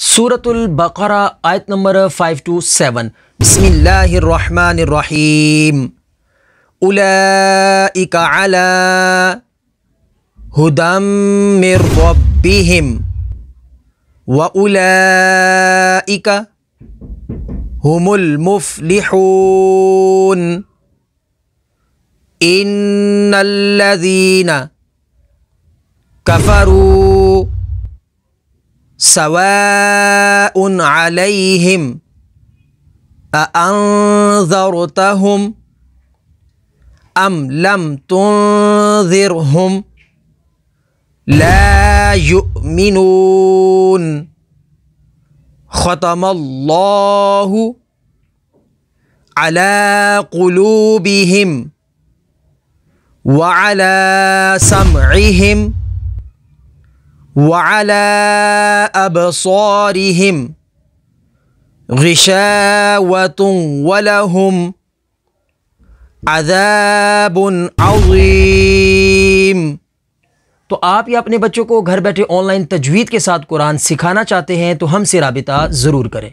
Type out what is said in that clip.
سورت البقرا آیت نمبر 527 بسم اللہ الرحمن الرحیم اولئیک الا اللہ من بیم و اولئیک المفلحون ان الذین کفارون سواء عليهم أأنذرتهم أم لم تنذرهم لا يؤمنون ختم الله على قلوبهم وعلى سمعهم وعلى أبصارهم غشاوة ولهم عذاب عظيم تو آپ یا اپنے بچوں کو گھر بیٹھے آن لائن تجوید کے ساتھ قرآن سکھانا چاہتے ہیں تو ہم سے رابطہ ضرور کریں